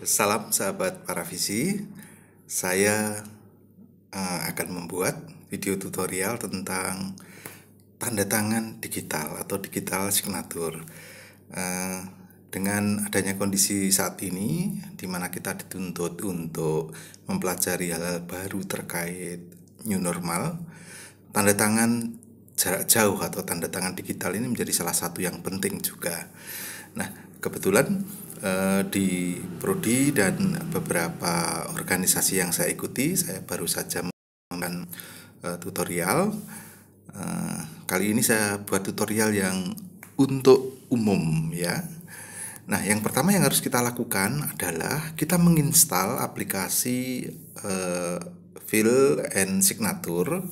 Salam sahabat para visi. Saya uh, akan membuat video tutorial tentang tanda tangan digital atau digital signature. Uh, dengan adanya kondisi saat ini, di mana kita dituntut untuk mempelajari hal-hal baru terkait new normal, tanda tangan jarak jauh atau tanda tangan digital ini menjadi salah satu yang penting juga. Nah, kebetulan Eh, di prodi dan beberapa organisasi yang saya ikuti saya baru saja melakukan eh, tutorial eh, kali ini saya buat tutorial yang untuk umum ya Nah, yang pertama yang harus kita lakukan adalah kita menginstal aplikasi uh, Fill and Signature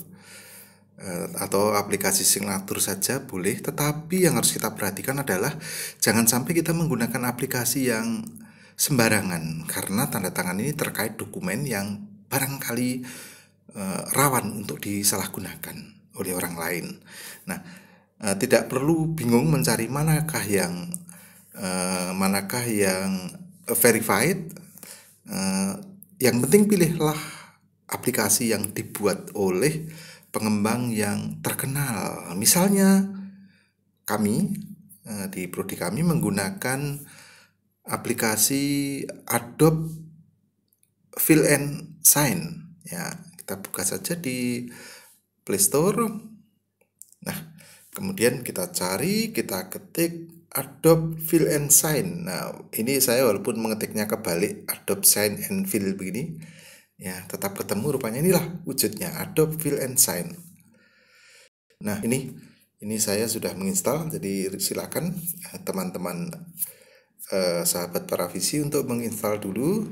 Eh, atau aplikasi signatur saja boleh, tetapi yang harus kita perhatikan adalah jangan sampai kita menggunakan aplikasi yang sembarangan karena tanda tangan ini terkait dokumen yang barangkali uh, rawan untuk disalahgunakan oleh orang lain. Nah, uh, tidak perlu bingung mencari manakah yang uh, manakah yang verified. yang penting pilihlah aplikasi yang dibuat oleh pengembang yang terkenal. Misalnya kami eh, di prodi kami menggunakan aplikasi Adobe Fill and Sign. Ya, kita buka saja di Play Store. Nah, kemudian kita cari, kita ketik Adobe Fill and Sign. Nah, ini saya walaupun mengetiknya kebalik Adobe Sign and Fill begini, Ya, tetap ketemu rupanya inilah wujudnya Adobe Fill and Sign. Nah, ini ini saya sudah menginstal jadi silakan eh, teman-teman eh, sahabat para visi untuk menginstal dulu.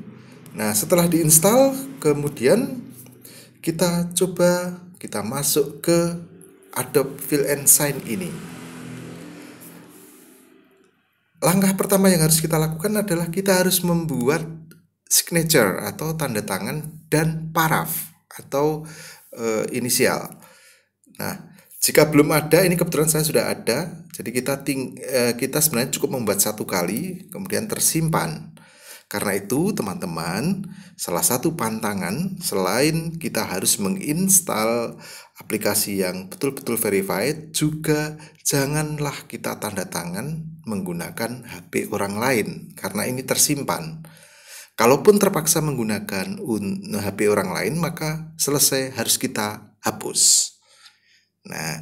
Nah, setelah diinstal kemudian kita coba kita masuk ke Adobe Fill and Sign ini. Langkah pertama yang harus kita lakukan adalah kita harus membuat signature atau tanda tangan dan paraf atau e, inisial. Nah, jika belum ada, ini kebetulan saya sudah ada. Jadi kita ting e, kita sebenarnya cukup membuat satu kali, kemudian tersimpan. Karena itu, teman-teman, salah satu pantangan selain kita harus menginstal aplikasi yang betul-betul verified, juga janganlah kita tanda tangan menggunakan HP orang lain karena ini tersimpan. Kalaupun terpaksa menggunakan HP orang lain, maka selesai harus kita hapus. Nah,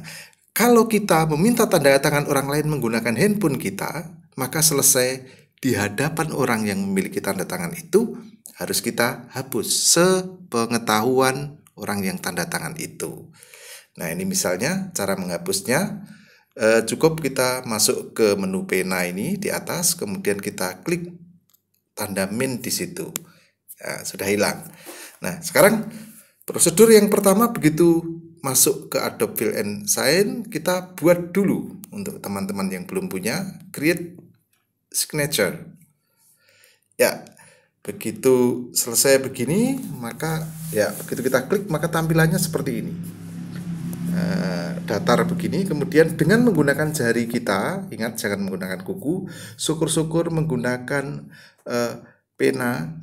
kalau kita meminta tanda tangan orang lain menggunakan handphone kita, maka selesai di hadapan orang yang memiliki tanda tangan itu harus kita hapus sepengetahuan orang yang tanda tangan itu. Nah, ini misalnya cara menghapusnya eh, cukup kita masuk ke menu pena ini di atas, kemudian kita klik tanda min di situ. Ya, sudah hilang. Nah, sekarang prosedur yang pertama begitu masuk ke Adobe Fill and Sign, kita buat dulu untuk teman-teman yang belum punya, create signature. Ya, begitu selesai begini, maka ya begitu kita klik maka tampilannya seperti ini. Eh, datar begini kemudian dengan menggunakan jari kita ingat jangan menggunakan kuku syukur-syukur menggunakan uh, pena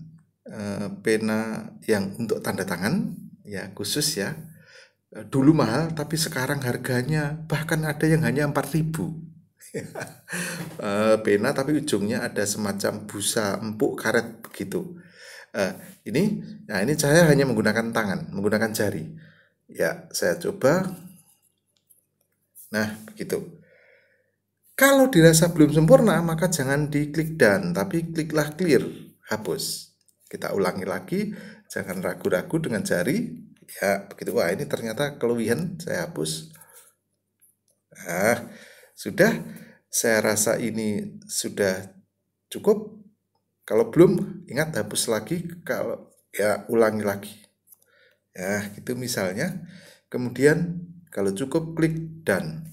uh, pena yang untuk tanda tangan ya khusus ya dulu mahal tapi sekarang harganya bahkan ada yang hanya 4000 uh, pena tapi ujungnya ada semacam busa empuk karet begitu uh, ini nah ini saya hanya menggunakan tangan menggunakan jari Ya, saya coba. Nah, begitu. Kalau dirasa belum sempurna, maka jangan diklik dan, tapi kliklah clear, hapus. Kita ulangi lagi, jangan ragu-ragu dengan jari. Ya, begitu. Wah, ini ternyata kelebihan, saya hapus. Nah, sudah. Saya rasa ini sudah cukup. Kalau belum, ingat hapus lagi. Kalau ya ulangi lagi. Ya, gitu misalnya. Kemudian kalau cukup klik dan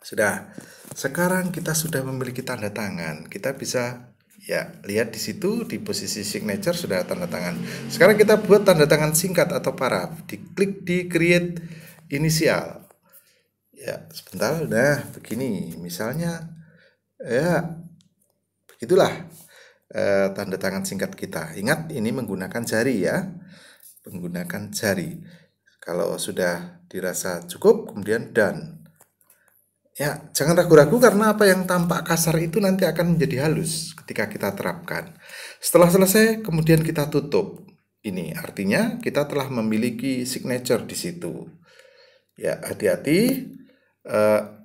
sudah. Sekarang kita sudah memiliki tanda tangan. Kita bisa ya lihat di situ di posisi signature sudah tanda tangan. Sekarang kita buat tanda tangan singkat atau paraf. Diklik di create inisial. Ya, sebentar. Nah, begini. Misalnya ya begitulah eh, tanda tangan singkat kita. Ingat ini menggunakan jari ya menggunakan jari. Kalau sudah dirasa cukup, kemudian dan. Ya, jangan ragu-ragu karena apa yang tampak kasar itu nanti akan menjadi halus ketika kita terapkan. Setelah selesai, kemudian kita tutup. Ini artinya kita telah memiliki signature di situ. Ya, hati-hati. Uh,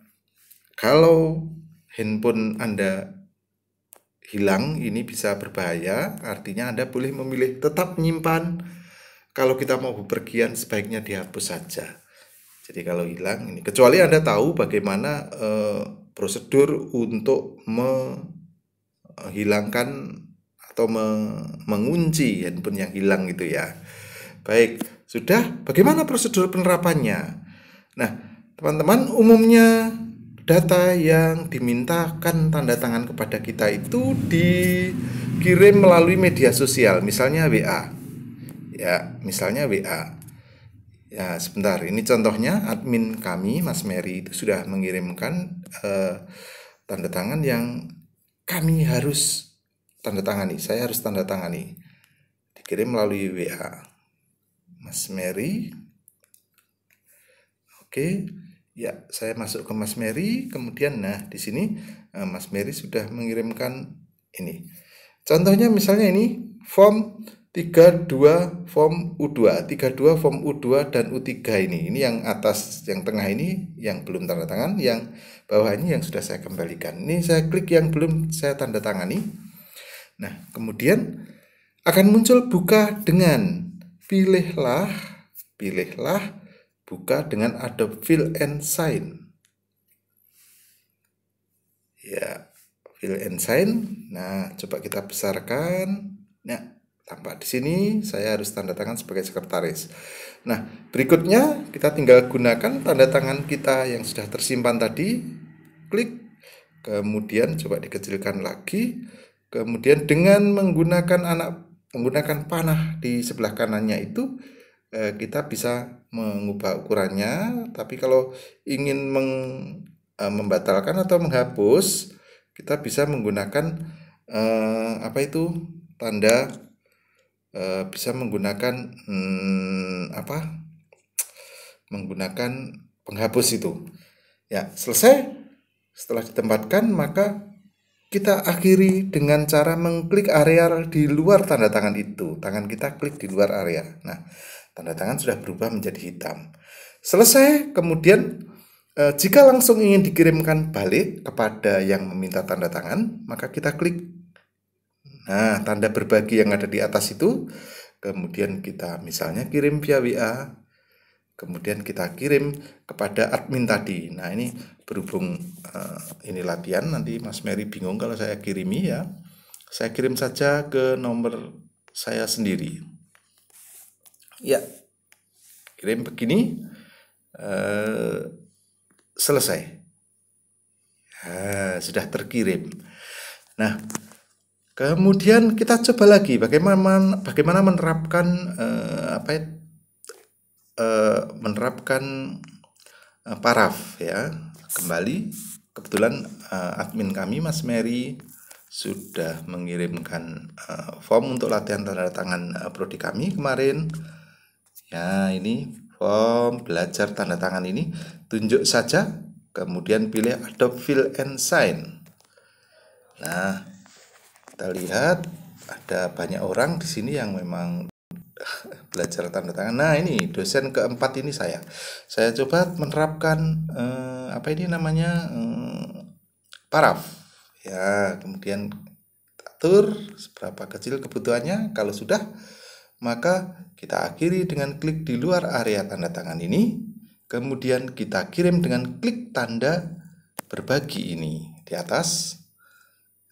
kalau handphone Anda hilang, ini bisa berbahaya. Artinya Anda boleh memilih tetap menyimpan kalau kita mau bepergian sebaiknya dihapus saja. Jadi kalau hilang ini kecuali Anda tahu bagaimana eh, prosedur untuk menghilangkan atau me mengunci handphone yang hilang itu ya. Baik, sudah bagaimana prosedur penerapannya? Nah, teman-teman umumnya data yang dimintakan tanda tangan kepada kita itu dikirim melalui media sosial, misalnya WA ya misalnya WA ya sebentar ini contohnya admin kami Mas Mary itu sudah mengirimkan eh, tanda tangan yang kami harus tanda tangani saya harus tanda tangani dikirim melalui WA Mas Mary oke ya saya masuk ke Mas Mary kemudian nah di sini eh, Mas Mary sudah mengirimkan ini contohnya misalnya ini form 32 form U2, 32 form U2 dan U3 ini. Ini yang atas, yang tengah ini yang belum tanda tangan, yang bawah ini yang sudah saya kembalikan. Ini saya klik yang belum saya tanda tangani. Nah, kemudian akan muncul buka dengan pilihlah, pilihlah buka dengan Adobe Fill and Sign. Ya, Fill and Sign. Nah, coba kita besarkan. Nah, tampak di sini saya harus tanda tangan sebagai sekretaris. Nah, berikutnya kita tinggal gunakan tanda tangan kita yang sudah tersimpan tadi. Klik. Kemudian coba dikecilkan lagi. Kemudian dengan menggunakan anak menggunakan panah di sebelah kanannya itu eh, kita bisa mengubah ukurannya, tapi kalau ingin meng, eh, membatalkan atau menghapus, kita bisa menggunakan eh, apa itu tanda Eh, bisa menggunakan hmm, apa? Menggunakan penghapus itu. Ya, selesai. Setelah ditempatkan, maka kita akhiri dengan cara mengklik area di luar tanda tangan itu. Tangan kita klik di luar area. Nah, tanda tangan sudah berubah menjadi hitam. Selesai, kemudian eh, jika langsung ingin dikirimkan balik kepada yang meminta tanda tangan, maka kita klik Nah, tanda berbagi yang ada di atas itu, kemudian kita misalnya kirim via WA, kemudian kita kirim kepada admin tadi. Nah, ini berhubung uh, ini latihan, nanti Mas Mary bingung kalau saya kirimi ya. Saya kirim saja ke nomor saya sendiri. Ya, kirim begini, uh, selesai. Ya, sudah terkirim. Nah, Kemudian kita coba lagi bagaimana bagaimana menerapkan uh, apa ya, eh, menerapkan uh, paraf ya kembali kebetulan uh, admin kami Mas Mary sudah mengirimkan uh, form untuk latihan tanda tangan uh, prodi kami kemarin ya ini form belajar tanda tangan ini tunjuk saja kemudian pilih Adobe Fill and Sign nah kita lihat ada banyak orang di sini yang memang belajar tanda tangan. Nah ini dosen keempat ini saya, saya coba menerapkan eh, apa ini namanya eh, paraf ya kemudian atur seberapa kecil kebutuhannya kalau sudah maka kita akhiri dengan klik di luar area tanda tangan ini kemudian kita kirim dengan klik tanda berbagi ini di atas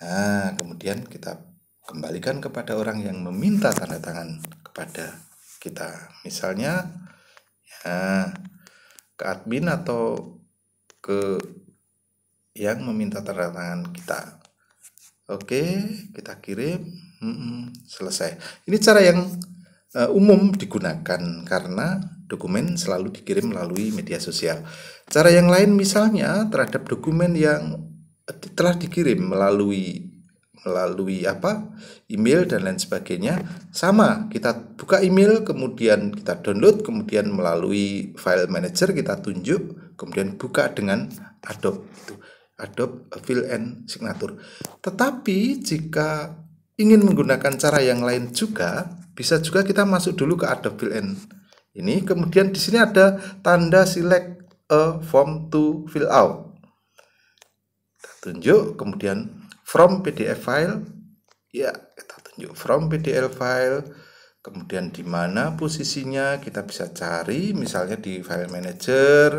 Nah, kemudian kita kembalikan kepada orang yang meminta tanda tangan kepada kita. Misalnya, ya, ke admin atau ke yang meminta tanda tangan kita. Oke, kita kirim. Hmm, selesai. Ini cara yang uh, umum digunakan karena dokumen selalu dikirim melalui media sosial. Cara yang lain misalnya terhadap dokumen yang telah dikirim melalui melalui apa email dan lain sebagainya sama kita buka email kemudian kita download kemudian melalui file manager kita tunjuk kemudian buka dengan Adobe itu Adobe Fill and Signature tetapi jika ingin menggunakan cara yang lain juga bisa juga kita masuk dulu ke Adobe Fill and ini kemudian di sini ada tanda select a form to fill out tunjuk kemudian from PDF file ya kita tunjuk from PDF file kemudian di mana posisinya kita bisa cari misalnya di file manager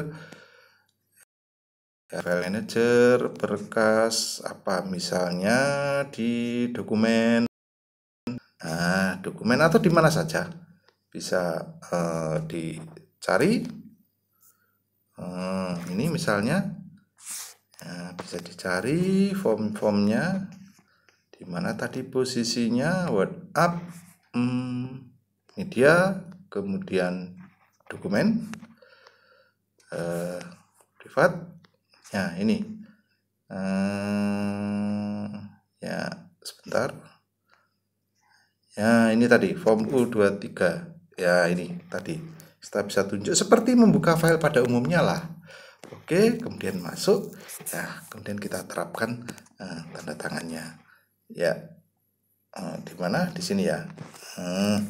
ya, file manager berkas apa misalnya di dokumen nah dokumen atau di mana saja bisa uh, dicari uh, ini misalnya bisa dicari form-formnya di mana tadi posisinya WhatsApp hmm, media kemudian dokumen eh, privat ya ini uh, ya sebentar ya ini tadi form U23 ya ini tadi kita bisa tunjuk seperti membuka file pada umumnya lah Oke, kemudian masuk. Nah, kemudian kita terapkan uh, tanda tangannya. Ya, uh, di mana? Di sini ya. Uh,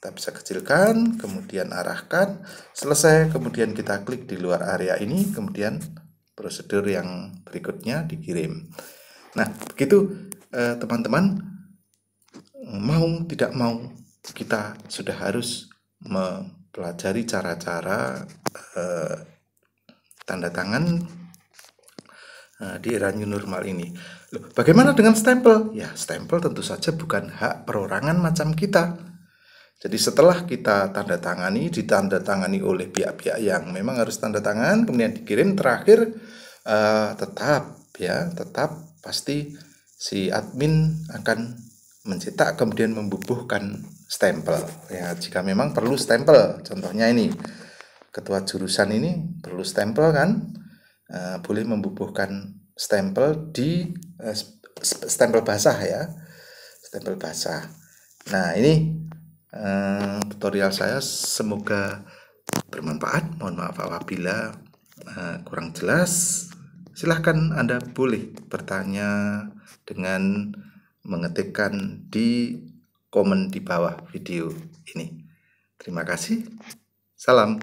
kita bisa kecilkan, kemudian arahkan. Selesai, kemudian kita klik di luar area ini, kemudian prosedur yang berikutnya dikirim. Nah, begitu teman-teman. Uh, mau tidak mau, kita sudah harus mempelajari cara-cara tanda tangan eh, di era new normal ini. Loh, bagaimana dengan stempel? Ya, stempel tentu saja bukan hak perorangan macam kita. Jadi setelah kita tanda tangani, ditandatangani oleh pihak-pihak yang memang harus tanda tangan, kemudian dikirim terakhir uh, tetap ya, tetap pasti si admin akan mencetak kemudian membubuhkan stempel ya jika memang perlu stempel contohnya ini ketua jurusan ini perlu stempel kan uh, boleh membubuhkan stempel di uh, stempel basah ya stempel basah nah ini uh, tutorial saya semoga bermanfaat mohon maaf apabila uh, kurang jelas silahkan anda boleh bertanya dengan mengetikkan di komen di bawah video ini terima kasih salam